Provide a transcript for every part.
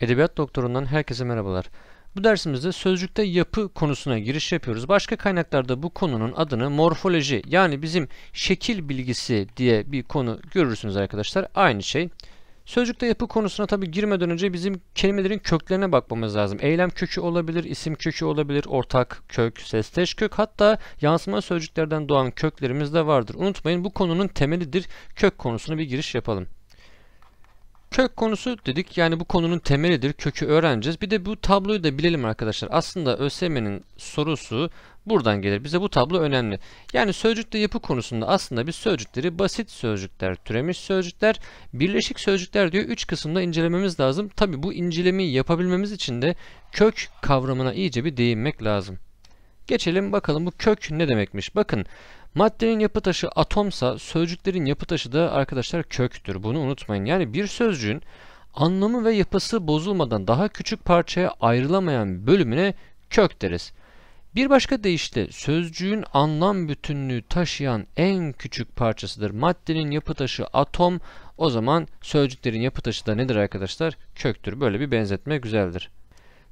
Edebiyat Doktoru'ndan herkese merhabalar. Bu dersimizde sözcükte yapı konusuna giriş yapıyoruz. Başka kaynaklarda bu konunun adını morfoloji yani bizim şekil bilgisi diye bir konu görürsünüz arkadaşlar. Aynı şey. Sözcükte yapı konusuna tabi girmeden önce bizim kelimelerin köklerine bakmamız lazım. Eylem kökü olabilir, isim kökü olabilir, ortak kök, sesteş kök hatta yansıma sözcüklerden doğan köklerimiz de vardır. Unutmayın bu konunun temelidir. Kök konusuna bir giriş yapalım. Kök konusu dedik yani bu konunun temelidir, kökü öğreneceğiz. Bir de bu tabloyu da bilelim arkadaşlar. Aslında ÖSYM'nin sorusu buradan gelir. Bize bu tablo önemli. Yani sözcükte yapı konusunda aslında biz sözcükleri basit sözcükler, türemiş sözcükler, birleşik sözcükler diyor. Üç kısımda incelememiz lazım. Tabi bu incelemeyi yapabilmemiz için de kök kavramına iyice bir değinmek lazım. Geçelim bakalım bu kök ne demekmiş. Bakın Maddenin yapı taşı atomsa sözcüklerin yapı taşı da arkadaşlar köktür. Bunu unutmayın. Yani bir sözcüğün anlamı ve yapısı bozulmadan daha küçük parçaya ayrılamayan bölümüne kök deriz. Bir başka deyişle sözcüğün anlam bütünlüğü taşıyan en küçük parçasıdır. Maddenin yapı taşı atom o zaman sözcüklerin yapı taşı da nedir arkadaşlar? Köktür. Böyle bir benzetme güzeldir.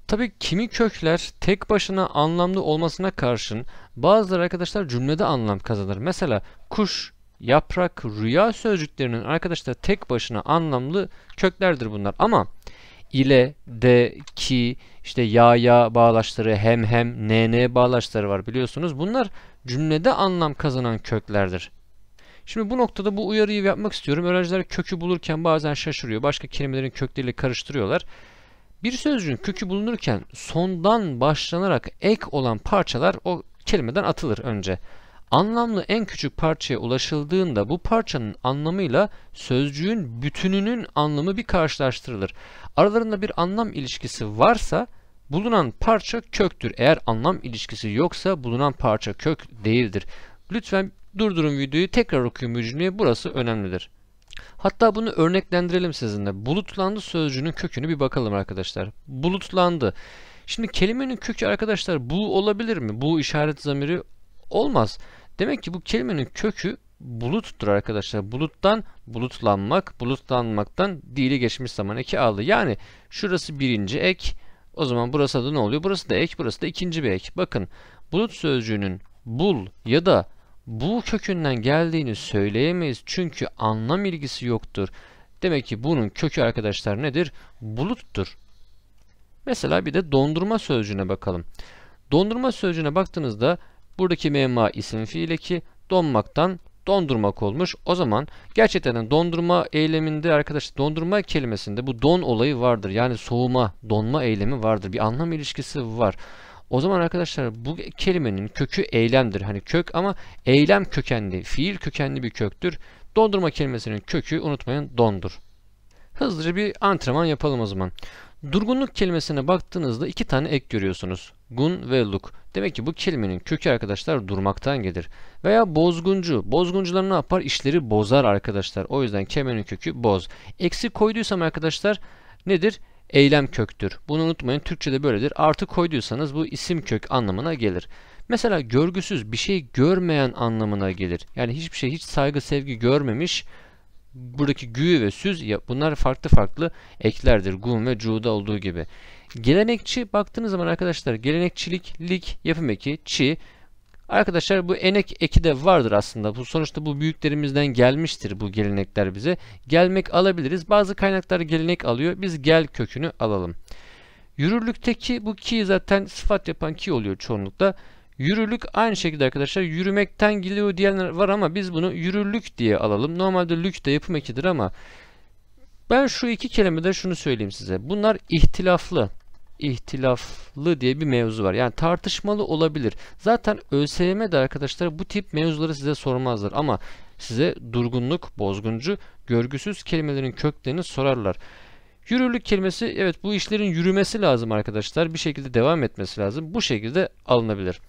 Tabii kimi kökler tek başına anlamlı olmasına karşın bazıları arkadaşlar cümlede anlam kazanır. Mesela kuş, yaprak, rüya sözcüklerinin arkadaşlar tek başına anlamlı köklerdir bunlar. Ama ile, de, ki, işte ya ya bağlaçları, hem hem, ne ne bağlaçları var biliyorsunuz. Bunlar cümlede anlam kazanan köklerdir. Şimdi bu noktada bu uyarıyı yapmak istiyorum. Öğrenciler kökü bulurken bazen şaşırıyor. Başka kelimelerin kökleriyle karıştırıyorlar. Bir sözcüğün kökü bulunurken sondan başlanarak ek olan parçalar o kelimeden atılır önce. Anlamlı en küçük parçaya ulaşıldığında bu parçanın anlamıyla sözcüğün bütününün anlamı bir karşılaştırılır. Aralarında bir anlam ilişkisi varsa bulunan parça köktür. Eğer anlam ilişkisi yoksa bulunan parça kök değildir. Lütfen durdurun videoyu tekrar okuyun cümleyi burası önemlidir. Hatta bunu örneklendirelim sizinle. Bulutlandı sözcüğünün kökünü bir bakalım arkadaşlar. Bulutlandı. Şimdi kelimenin kökü arkadaşlar bu olabilir mi? Bu işaret zamiri olmaz. Demek ki bu kelimenin kökü buluttur arkadaşlar. Buluttan bulutlanmak, bulutlanmaktan dili geçmiş zaman eki aldı. Yani şurası birinci ek. O zaman burası da ne oluyor? Burası da ek, burası da ikinci bir ek. Bakın bulut sözcüğünün bul ya da bu kökünden geldiğini söyleyemeyiz. Çünkü anlam ilgisi yoktur. Demek ki bunun kökü arkadaşlar nedir? Buluttur. Mesela bir de dondurma sözcüğüne bakalım. Dondurma sözcüğüne baktığınızda buradaki mema isim fiile ki donmaktan dondurmak olmuş. O zaman gerçekten dondurma eyleminde arkadaşlar dondurma kelimesinde bu don olayı vardır. Yani soğuma, donma eylemi vardır. Bir anlam ilişkisi var. O zaman arkadaşlar bu kelimenin kökü eylemdir. Hani kök ama eylem kökenli, fiil kökenli bir köktür. Dondurma kelimesinin kökü unutmayın dondur. Hızlıca bir antrenman yapalım o zaman. Durgunluk kelimesine baktığınızda iki tane ek görüyorsunuz. Gun ve luk. Demek ki bu kelimenin kökü arkadaşlar durmaktan gelir. Veya bozguncu. Bozguncular ne yapar? İşleri bozar arkadaşlar. O yüzden kelimenin kökü boz. Eksi koyduysam arkadaşlar nedir? eylem köktür. Bunu unutmayın Türkçe'de böyledir. Artı koyduysanız bu isim kök anlamına gelir. Mesela görgüsüz bir şey görmeyen anlamına gelir. Yani hiçbir şey hiç saygı sevgi görmemiş. Buradaki gü ve süz ya bunlar farklı farklı eklerdir. Gum ve cuda olduğu gibi. Gelenekçi baktığınız zaman arkadaşlar gelenekçilik, lik, yapım eki, çi Arkadaşlar bu enek eki de vardır aslında. Bu sonuçta bu büyüklerimizden gelmiştir bu gelenekler bize. Gelmek alabiliriz. Bazı kaynaklar gelenek alıyor. Biz gel kökünü alalım. Yürürlükteki bu ki zaten sıfat yapan ki oluyor çoğunlukla. Yürürlük aynı şekilde arkadaşlar yürümekten geliyor diyenler var ama biz bunu yürürlük diye alalım. Normalde lük de yapım ekidir ama ben şu iki kelimede şunu söyleyeyim size. Bunlar ihtilaflı ihtilaflı diye bir mevzu var. Yani tartışmalı olabilir. Zaten ÖSYM'de arkadaşlar bu tip mevzuları size sormazlar ama size durgunluk, bozguncu, görgüsüz kelimelerin köklerini sorarlar. Yürürlük kelimesi evet bu işlerin yürümesi lazım arkadaşlar. Bir şekilde devam etmesi lazım. Bu şekilde alınabilir.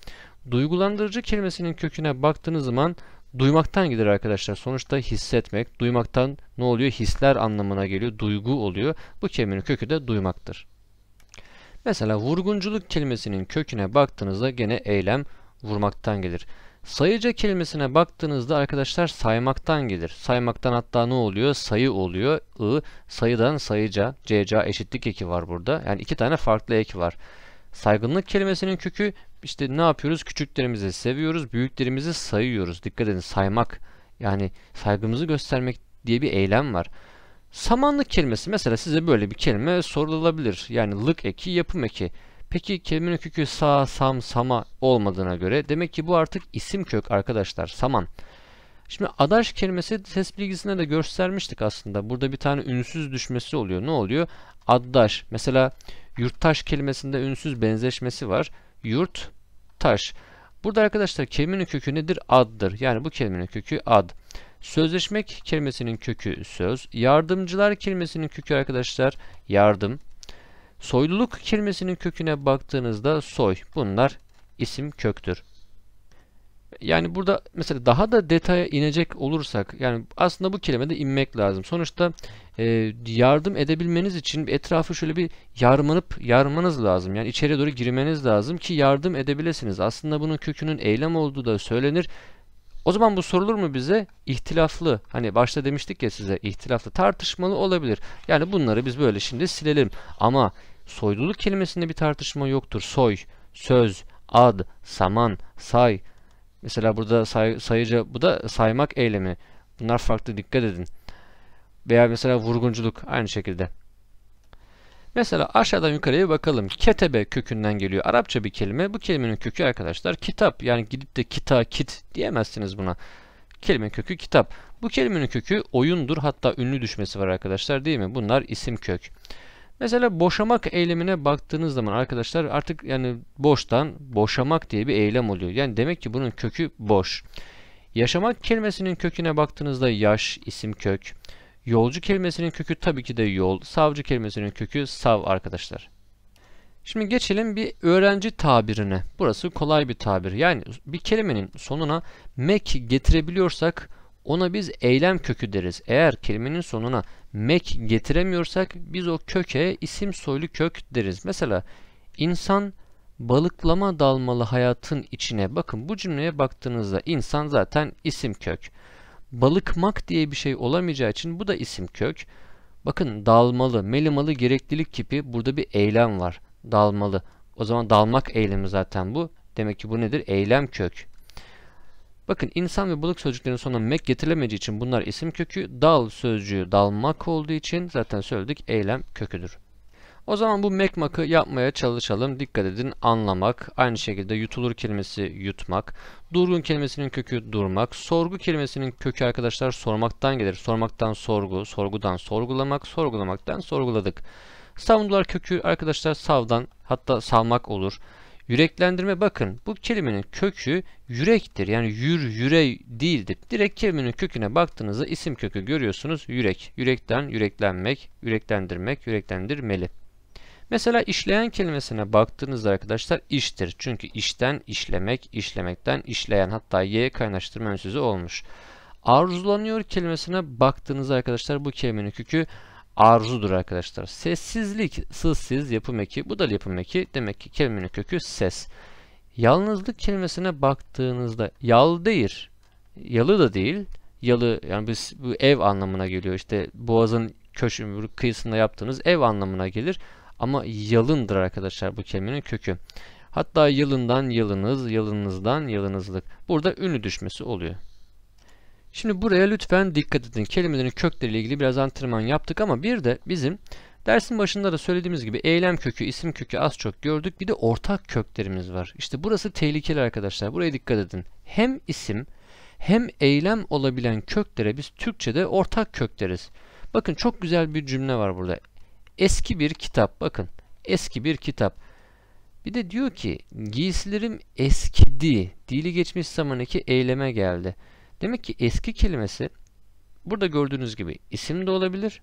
Duygulandırıcı kelimesinin köküne baktığınız zaman duymaktan gider arkadaşlar. Sonuçta hissetmek, duymaktan ne oluyor? Hisler anlamına geliyor, duygu oluyor. Bu kelimenin kökü de duymaktır. Mesela vurgunculuk kelimesinin köküne baktığınızda gene eylem vurmaktan gelir. Sayıca kelimesine baktığınızda arkadaşlar saymaktan gelir. Saymaktan hatta ne oluyor? Sayı oluyor. I sayıdan sayıca, cca eşitlik eki var burada. Yani iki tane farklı eki var. Saygınlık kelimesinin kökü işte ne yapıyoruz? Küçüklerimizi seviyoruz, büyüklerimizi sayıyoruz. Dikkat edin saymak yani saygımızı göstermek diye bir eylem var. Samanlık kelimesi mesela size böyle bir kelime sorulabilir. Yani lık eki, yapım eki. Peki kelimenin kökü sa, sam, sama olmadığına göre demek ki bu artık isim kök arkadaşlar. Saman. Şimdi adaş kelimesi ses bilgisinde de göstermiştik aslında. Burada bir tane ünsüz düşmesi oluyor. Ne oluyor? Addaş. Mesela yurttaş kelimesinde ünsüz benzeşmesi var. Yurt, taş. Burada arkadaşlar kelimenin kökü nedir? Addır. Yani bu kelimenin kökü ad. Sözleşmek kelimesinin kökü söz. Yardımcılar kelimesinin kökü arkadaşlar yardım. Soyluluk kelimesinin köküne baktığınızda soy. Bunlar isim köktür. Yani burada mesela daha da detaya inecek olursak yani aslında bu kelimede inmek lazım. Sonuçta e, yardım edebilmeniz için etrafı şöyle bir yarmanıp yarmanız lazım. Yani içeri doğru girmeniz lazım ki yardım edebilirsiniz. Aslında bunun kökünün eylem olduğu da söylenir. O zaman bu sorulur mu bize? İhtilaflı. Hani başta demiştik ya size ihtilaflı tartışmalı olabilir. Yani bunları biz böyle şimdi silelim. Ama soyluluk kelimesinde bir tartışma yoktur. Soy, söz, ad, saman, say. Mesela burada say, sayıca bu da saymak eylemi. Bunlar farklı dikkat edin. Veya mesela vurgunculuk aynı şekilde. Mesela aşağıdan yukarıya bakalım. Ketebe kökünden geliyor. Arapça bir kelime. Bu kelimenin kökü arkadaşlar kitap. Yani gidip de kita, kit diyemezsiniz buna. Kelimenin kökü kitap. Bu kelimenin kökü oyundur. Hatta ünlü düşmesi var arkadaşlar değil mi? Bunlar isim kök. Mesela boşamak eylemine baktığınız zaman arkadaşlar artık yani boştan boşamak diye bir eylem oluyor. Yani demek ki bunun kökü boş. Yaşamak kelimesinin köküne baktığınızda yaş, isim kök. Yolcu kelimesinin kökü tabii ki de yol. Savcı kelimesinin kökü sav arkadaşlar. Şimdi geçelim bir öğrenci tabirine. Burası kolay bir tabir. Yani bir kelimenin sonuna mek getirebiliyorsak ona biz eylem kökü deriz. Eğer kelimenin sonuna mek getiremiyorsak biz o köke isim soylu kök deriz. Mesela insan balıklama dalmalı hayatın içine. Bakın bu cümleye baktığınızda insan zaten isim kök balıkmak diye bir şey olamayacağı için bu da isim kök. Bakın dalmalı, melimalı gereklilik tipi burada bir eylem var. Dalmalı. O zaman dalmak eylemi zaten bu. Demek ki bu nedir? Eylem kök. Bakın insan ve balık sözcüklerinin sonuna mek getirilemeyeceği için bunlar isim kökü. Dal sözcüğü dalmak olduğu için zaten söyledik eylem köküdür. O zaman bu mekmakı yapmaya çalışalım. Dikkat edin anlamak. Aynı şekilde yutulur kelimesi yutmak. Durgun kelimesinin kökü durmak. Sorgu kelimesinin kökü arkadaşlar sormaktan gelir. Sormaktan sorgu, sorgudan sorgulamak, sorgulamaktan sorguladık. Savundular kökü arkadaşlar savdan hatta salmak olur. Yüreklendirme bakın bu kelimenin kökü yürektir. Yani yür yüre değildir. Direkt kelimenin köküne baktığınızda isim kökü görüyorsunuz. Yürek. Yürekten yüreklenmek, yüreklendirmek, yüreklendirmeli. Mesela işleyen kelimesine baktığınızda arkadaşlar iştir. Çünkü işten işlemek, işlemekten işleyen hatta y'ye kaynaştırma ön sözü olmuş. Arzulanıyor kelimesine baktığınızda arkadaşlar bu kelimenin kökü arzudur arkadaşlar. Sessizlik, sızsız, yapım eki. Bu da yapım eki. Demek ki kelimenin kökü ses. Yalnızlık kelimesine baktığınızda yal değil, yalı da değil. Yalı yani biz bu ev anlamına geliyor. işte boğazın köşün kıyısında yaptığınız ev anlamına gelir. Ama yalındır arkadaşlar bu kelimenin kökü. Hatta yılından yılınız, yılınızdan yılınızlık. Burada ünlü düşmesi oluyor. Şimdi buraya lütfen dikkat edin. Kelimelerin kökleriyle ilgili biraz antrenman yaptık ama bir de bizim dersin başında da söylediğimiz gibi eylem kökü, isim kökü az çok gördük. Bir de ortak köklerimiz var. İşte burası tehlikeli arkadaşlar. Buraya dikkat edin. Hem isim hem eylem olabilen köklere biz Türkçe'de ortak kök deriz. Bakın çok güzel bir cümle var burada. Eski bir kitap. Bakın eski bir kitap. Bir de diyor ki giysilerim eskidi. Dili geçmiş zamanaki eyleme geldi. Demek ki eski kelimesi burada gördüğünüz gibi isim de olabilir.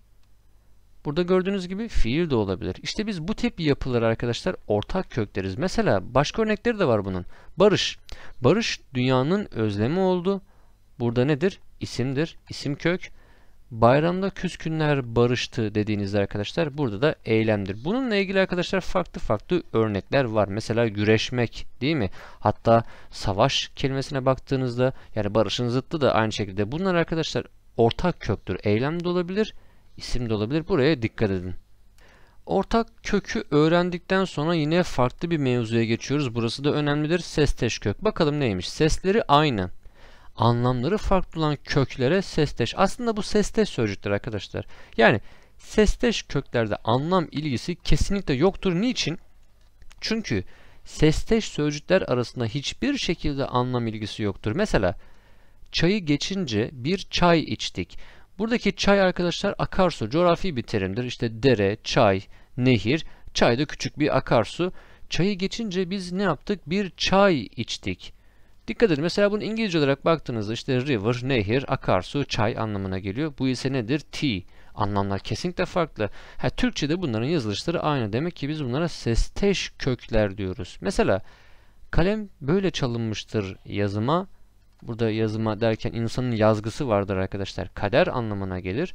Burada gördüğünüz gibi fiil de olabilir. İşte biz bu tip yapılar arkadaşlar ortak kökleriz. Mesela başka örnekleri de var bunun. Barış. Barış dünyanın özlemi oldu. Burada nedir? İsimdir. isim kök. Bayramda küskünler barıştı dediğinizde arkadaşlar burada da eylemdir. Bununla ilgili arkadaşlar farklı farklı örnekler var. Mesela güreşmek değil mi? Hatta savaş kelimesine baktığınızda yani barışın zıttı da aynı şekilde. Bunlar arkadaşlar ortak köktür. Eylem de olabilir, isim de olabilir. Buraya dikkat edin. Ortak kökü öğrendikten sonra yine farklı bir mevzuya geçiyoruz. Burası da önemlidir. Sesteş kök. Bakalım neymiş? Sesleri aynı anlamları farklı olan köklere sesteş. Aslında bu sesteş sözcüktür arkadaşlar. Yani sesteş köklerde anlam ilgisi kesinlikle yoktur. Niçin? Çünkü sesteş sözcükler arasında hiçbir şekilde anlam ilgisi yoktur. Mesela çayı geçince bir çay içtik. Buradaki çay arkadaşlar akarsu coğrafi bir terimdir. İşte dere, çay, nehir. Çay da küçük bir akarsu. Çayı geçince biz ne yaptık? Bir çay içtik. Dikkat edin mesela bunu İngilizce olarak baktığınızda işte river, nehir, akarsu, çay anlamına geliyor. Bu ise nedir? Tea. Anlamlar kesinlikle farklı. Ha, Türkçe'de bunların yazılışları aynı. Demek ki biz bunlara sesteş kökler diyoruz. Mesela kalem böyle çalınmıştır yazıma. Burada yazıma derken insanın yazgısı vardır arkadaşlar. Kader anlamına gelir.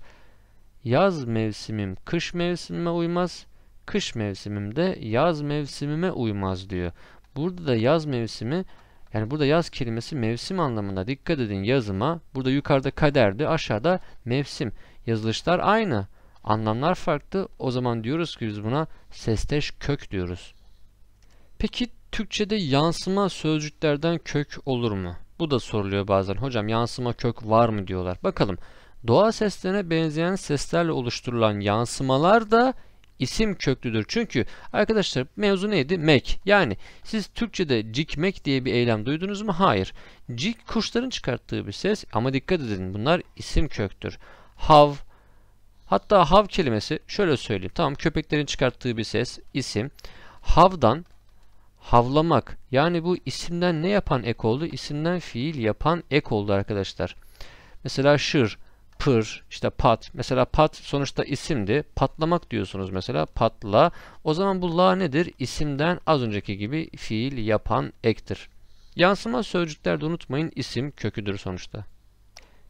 Yaz mevsimim kış mevsimime uymaz. Kış mevsimim de yaz mevsimime uymaz diyor. Burada da yaz mevsimi yani burada yaz kelimesi mevsim anlamında. Dikkat edin yazıma. Burada yukarıda kaderdi, aşağıda mevsim. Yazılışlar aynı. Anlamlar farklı. O zaman diyoruz ki biz buna sesteş kök diyoruz. Peki Türkçe'de yansıma sözcüklerden kök olur mu? Bu da soruluyor bazen. Hocam yansıma kök var mı diyorlar. Bakalım. Doğa seslerine benzeyen seslerle oluşturulan yansımalar da isim köklüdür. Çünkü arkadaşlar mevzu neydi? Mek. Yani siz Türkçe'de cikmek diye bir eylem duydunuz mu? Hayır. Cik kuşların çıkarttığı bir ses ama dikkat edin bunlar isim köktür. Hav. Hatta hav kelimesi şöyle söyleyeyim. Tamam köpeklerin çıkarttığı bir ses isim. Havdan havlamak. Yani bu isimden ne yapan ek oldu? İsimden fiil yapan ek oldu arkadaşlar. Mesela şır pır, işte pat. Mesela pat sonuçta isimdi. Patlamak diyorsunuz mesela patla. O zaman bu la nedir? İsimden az önceki gibi fiil yapan ektir. Yansıma sözcüklerde unutmayın isim köküdür sonuçta.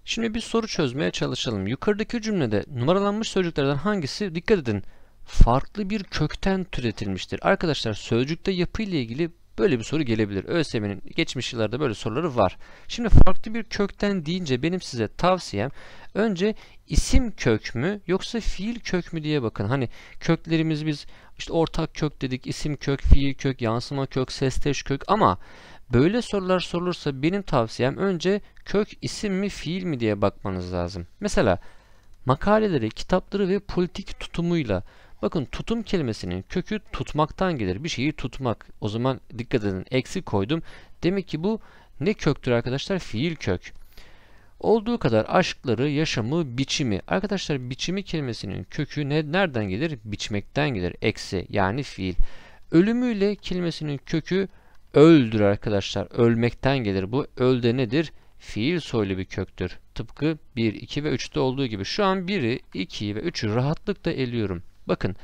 Şimdi bir soru çözmeye çalışalım. Yukarıdaki cümlede numaralanmış sözcüklerden hangisi dikkat edin farklı bir kökten türetilmiştir. Arkadaşlar sözcükte yapı ile ilgili Böyle bir soru gelebilir. ÖSYM'nin geçmiş yıllarda böyle soruları var. Şimdi farklı bir kökten deyince benim size tavsiyem önce isim kök mü yoksa fiil kök mü diye bakın. Hani köklerimiz biz işte ortak kök dedik, isim kök, fiil kök, yansıma kök, sesteş kök ama Böyle sorular sorulursa benim tavsiyem önce kök isim mi fiil mi diye bakmanız lazım. Mesela makaleleri, kitapları ve politik tutumuyla Bakın tutum kelimesinin kökü tutmaktan gelir. Bir şeyi tutmak. O zaman dikkat edin eksi koydum. Demek ki bu ne köktür arkadaşlar? Fiil kök. Olduğu kadar aşkları, yaşamı, biçimi. Arkadaşlar biçimi kelimesinin kökü ne, nereden gelir? Biçmekten gelir. Eksi yani fiil. Ölümüyle kelimesinin kökü öldür arkadaşlar. Ölmekten gelir bu. Ölde nedir? Fiil soylu bir köktür. Tıpkı 1, 2 ve 3'te olduğu gibi. Şu an 1'i, 2'yi ve 3'ü rahatlıkla eliyorum. Bakın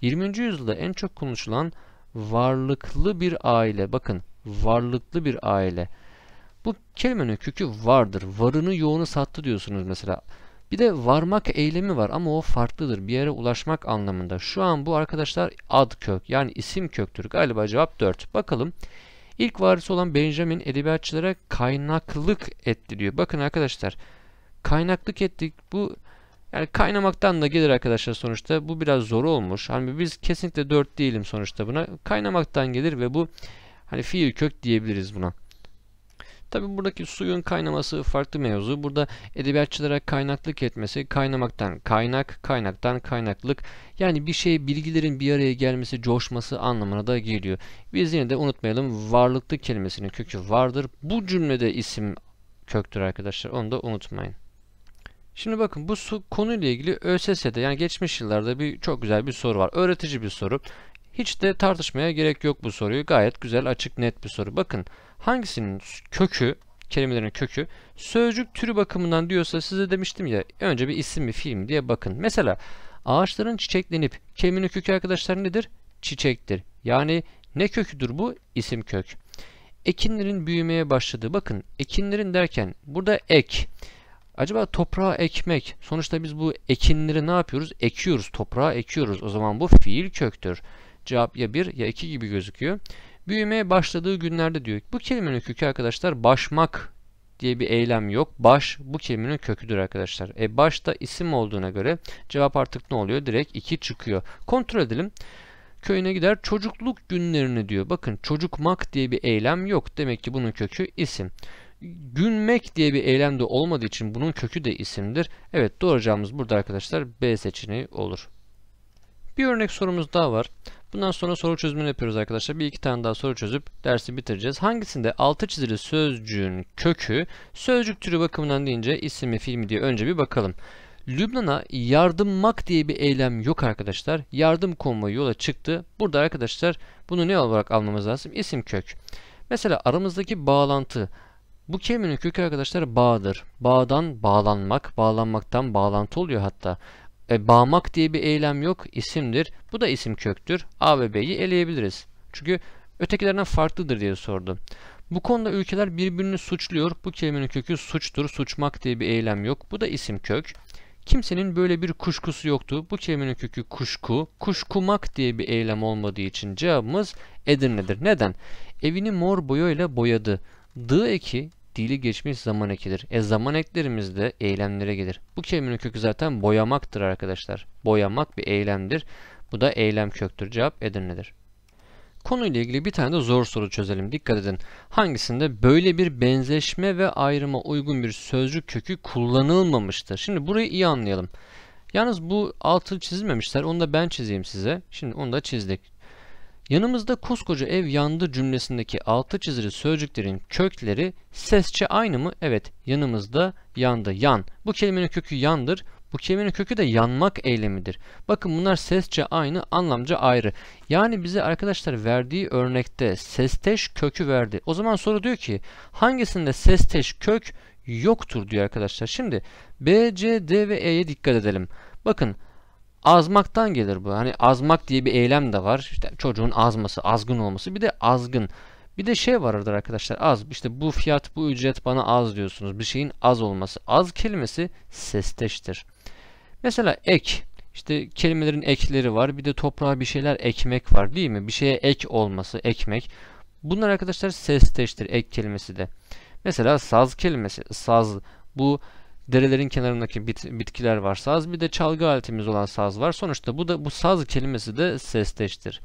20. yüzyılda en çok konuşulan varlıklı bir aile. Bakın varlıklı bir aile. Bu kelimenin kökü vardır. Varını yoğunu sattı diyorsunuz mesela. Bir de varmak eylemi var ama o farklıdır. Bir yere ulaşmak anlamında. Şu an bu arkadaşlar ad kök yani isim köktür. Galiba cevap 4. Bakalım. İlk varisi olan Benjamin edebiyatçılara kaynaklık etti diyor. Bakın arkadaşlar kaynaklık ettik bu yani kaynamaktan da gelir arkadaşlar sonuçta. Bu biraz zor olmuş. Hani biz kesinlikle 4 değilim sonuçta buna. Kaynamaktan gelir ve bu hani fiil kök diyebiliriz buna. Tabi buradaki suyun kaynaması farklı mevzu. Burada edebiyatçılara kaynaklık etmesi, kaynamaktan kaynak, kaynaktan kaynaklık. Yani bir şey bilgilerin bir araya gelmesi, coşması anlamına da geliyor. Biz yine de unutmayalım varlıklı kelimesinin kökü vardır. Bu cümlede isim köktür arkadaşlar. Onu da unutmayın. Şimdi bakın bu konuyla ilgili ÖSS'de yani geçmiş yıllarda bir çok güzel bir soru var. Öğretici bir soru. Hiç de tartışmaya gerek yok bu soruyu. Gayet güzel, açık, net bir soru. Bakın hangisinin kökü, kelimelerin kökü sözcük türü bakımından diyorsa size demiştim ya önce bir isim mi film diye bakın. Mesela ağaçların çiçeklenip kelimenin kökü arkadaşlar nedir? Çiçektir. Yani ne köküdür bu? İsim kök. Ekinlerin büyümeye başladığı. Bakın ekinlerin derken burada ek. Acaba toprağa ekmek, sonuçta biz bu ekinleri ne yapıyoruz? Ekiyoruz, toprağa ekiyoruz. O zaman bu fiil köktür. Cevap ya 1 ya 2 gibi gözüküyor. Büyümeye başladığı günlerde diyor. Bu kelimenin kökü arkadaşlar başmak diye bir eylem yok. Baş bu kelimenin köküdür arkadaşlar. E baş da isim olduğuna göre cevap artık ne oluyor? Direkt 2 çıkıyor. Kontrol edelim. Köyüne gider çocukluk günlerini diyor. Bakın çocukmak diye bir eylem yok. Demek ki bunun kökü isim. Günmek diye bir eylem de olmadığı için bunun kökü de isimdir. Evet doğru cevabımız burada arkadaşlar B seçeneği olur. Bir örnek sorumuz daha var. Bundan sonra soru çözümünü yapıyoruz arkadaşlar. Bir iki tane daha soru çözüp dersi bitireceğiz. Hangisinde altı çizili sözcüğün kökü sözcük türü bakımından deyince ismi filmi diye önce bir bakalım. Lübnan'a yardımmak diye bir eylem yok arkadaşlar. Yardım konvoyu yola çıktı. Burada arkadaşlar bunu ne olarak almamız lazım? İsim kök. Mesela aramızdaki bağlantı bu kelimenin kökü arkadaşlar bağdır. Bağdan bağlanmak, bağlanmaktan bağlantı oluyor hatta. E, bağmak diye bir eylem yok, isimdir. Bu da isim köktür. A ve B'yi eleyebiliriz. Çünkü ötekilerden farklıdır diye sordu. Bu konuda ülkeler birbirini suçluyor. Bu kelimenin kökü suçtur. Suçmak diye bir eylem yok. Bu da isim kök. Kimsenin böyle bir kuşkusu yoktu. Bu kelimenin kökü kuşku. Kuşkumak diye bir eylem olmadığı için cevabımız Edirne'dir. Neden? Evini mor boyayla boyadı. D eki Dili geçmiş zaman ekidir. E zaman eklerimiz de eylemlere gelir. Bu kelimenin kökü zaten boyamaktır arkadaşlar. Boyamak bir eylemdir. Bu da eylem köktür. Cevap Edirne'dir. Konuyla ilgili bir tane de zor soru çözelim. Dikkat edin. Hangisinde böyle bir benzeşme ve ayrıma uygun bir sözcük kökü kullanılmamıştır? Şimdi burayı iyi anlayalım. Yalnız bu altı çizilmemişler. Onu da ben çizeyim size. Şimdi onu da çizdik. Yanımızda koskoca ev yandı cümlesindeki altı çizili sözcüklerin kökleri sesçe aynı mı? Evet yanımızda yandı yan. Bu kelimenin kökü yandır. Bu kelimenin kökü de yanmak eylemidir. Bakın bunlar sesçe aynı anlamca ayrı. Yani bize arkadaşlar verdiği örnekte sesteş kökü verdi. O zaman soru diyor ki hangisinde sesteş kök yoktur diyor arkadaşlar. Şimdi B, C, D ve E'ye dikkat edelim. Bakın Azmaktan gelir bu. Hani azmak diye bir eylem de var. İşte çocuğun azması, azgın olması. Bir de azgın. Bir de şey vardır arkadaşlar az. İşte bu fiyat, bu ücret bana az diyorsunuz. Bir şeyin az olması. Az kelimesi sesteştir. Mesela ek. İşte kelimelerin ekleri var. Bir de toprağa bir şeyler ekmek var değil mi? Bir şeye ek olması, ekmek. Bunlar arkadaşlar sesteştir ek kelimesi de. Mesela saz kelimesi. Saz bu derelerin kenarındaki bit, bitkiler var saz bir de çalgı aletimiz olan saz var. Sonuçta bu da bu saz kelimesi de sesteştir.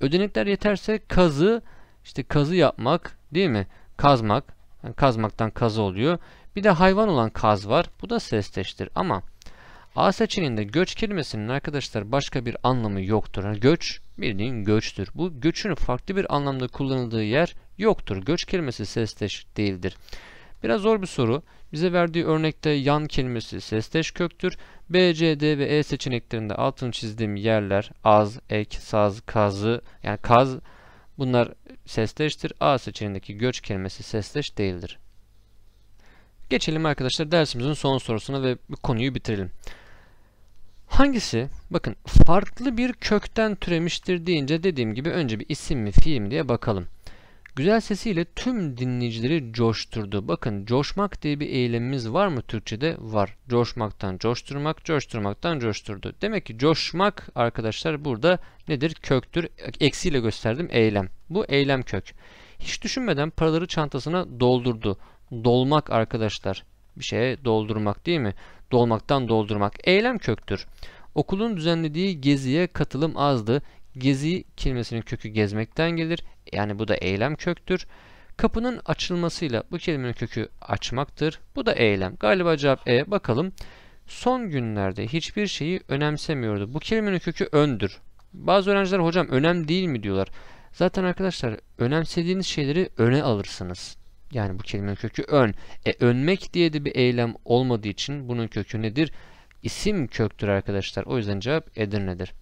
Ödenekler yeterse kazı işte kazı yapmak değil mi? Kazmak yani kazmaktan kazı oluyor. Bir de hayvan olan kaz var. Bu da sesteştir ama A seçeneğinde göç kelimesinin arkadaşlar başka bir anlamı yoktur. Yani göç bildiğin göçtür. Bu göçün farklı bir anlamda kullanıldığı yer yoktur. Göç kelimesi sesteş değildir. Biraz zor bir soru. Bize verdiği örnekte yan kelimesi sesteş köktür. B, C, D ve E seçeneklerinde altını çizdiğim yerler az, ek, saz, kazı yani kaz bunlar sesteştir. A seçeneğindeki göç kelimesi sesteş değildir. Geçelim arkadaşlar dersimizin son sorusuna ve konuyu bitirelim. Hangisi? Bakın farklı bir kökten türemiştir deyince dediğim gibi önce bir isim mi fiil mi diye bakalım. Güzel sesiyle tüm dinleyicileri coşturdu. Bakın coşmak diye bir eylemimiz var mı Türkçe'de? Var. Coşmaktan coşturmak, coşturmaktan coşturdu. Demek ki coşmak arkadaşlar burada nedir? Köktür. Eksiyle gösterdim eylem. Bu eylem kök. Hiç düşünmeden paraları çantasına doldurdu. Dolmak arkadaşlar. Bir şeye doldurmak değil mi? Dolmaktan doldurmak. Eylem köktür. Okulun düzenlediği geziye katılım azdı. Gezi kelimesinin kökü gezmekten gelir yani bu da eylem köktür. Kapının açılmasıyla bu kelimenin kökü açmaktır. Bu da eylem. Galiba cevap E. Bakalım. Son günlerde hiçbir şeyi önemsemiyordu. Bu kelimenin kökü öndür. Bazı öğrenciler hocam önem değil mi diyorlar. Zaten arkadaşlar önemsediğiniz şeyleri öne alırsınız. Yani bu kelimenin kökü ön. E önmek diye de bir eylem olmadığı için bunun kökü nedir? İsim köktür arkadaşlar. O yüzden cevap Edirne'dir.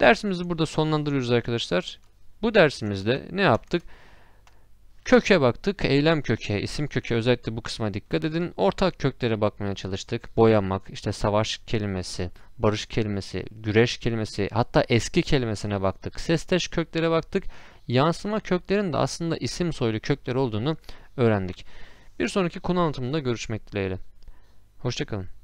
Dersimizi burada sonlandırıyoruz arkadaşlar. Bu dersimizde ne yaptık? Köke baktık. Eylem köke, isim köke özellikle bu kısma dikkat edin. Ortak köklere bakmaya çalıştık. Boyamak, işte savaş kelimesi, barış kelimesi, güreş kelimesi, hatta eski kelimesine baktık. Sesteş köklere baktık. Yansıma köklerin de aslında isim soylu kökler olduğunu öğrendik. Bir sonraki konu anlatımında görüşmek dileğiyle. Hoşçakalın.